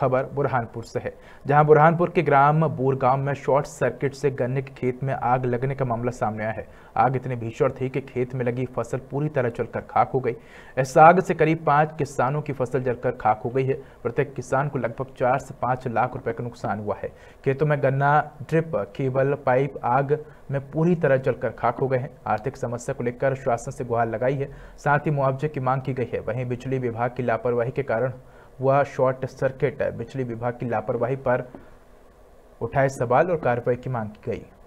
खबर बुरहानपुर से है जहां बुरहानपुर के ग्राम बोरगांव में शॉर्ट सर्किट से गन्ने के खेत में आग लगने का मामला सामने आया है आग इतनी भीषण थी कि खेत में लगी फसल पूरी तरह जलकर खाक हो गई इस आग से करीब पांच किसानों की फसल जलकर खाक हो गई है प्रत्येक किसान को लगभग चार से पाँच लाख रुपए का नुकसान हुआ है खेतों में गन्ना ड्रिप केबल पाइप आग में पूरी तरह जलकर खाक हो गए हैं आर्थिक समस्या को लेकर शासन से गुहार लगाई है साथ ही मुआवजे की मांग की गई है वहीं बिजली विभाग की लापरवाही के कारण हुआ शॉर्ट सर्किट है बिजली विभाग की लापरवाही पर उठाए सवाल और कार्रवाई की मांग की गई